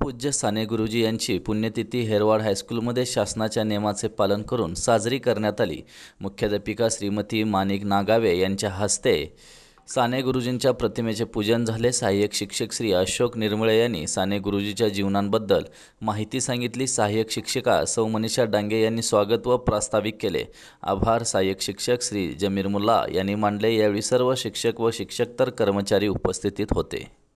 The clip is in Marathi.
पूज्य साने गुरुजी यांची पुण्यतिथी हेरवाड हायस्कूलमध्ये शासनाच्या नियमाचे पालन करून साजरी करण्यात आली मुख्याध्यापिका श्रीमती मानिक नागावे यांच्या हस्ते साने गुरुजींच्या प्रतिमेचे पूजन झाले सहाय्यक शिक्षक श्री अशोक निर्मळे यांनी साने गुरुजीच्या जीवनांबद्दल माहिती सांगितली सहाय्यक शिक्षिका सौ मनीषा डांगे यांनी स्वागत व प्रास्ताविक केले आभार सहाय्यक शिक्षक श्री जमीर मुल्ला यांनी मांडले यावेळी सर्व शिक्षक व शिक्षकतर कर्मचारी उपस्थितीत होते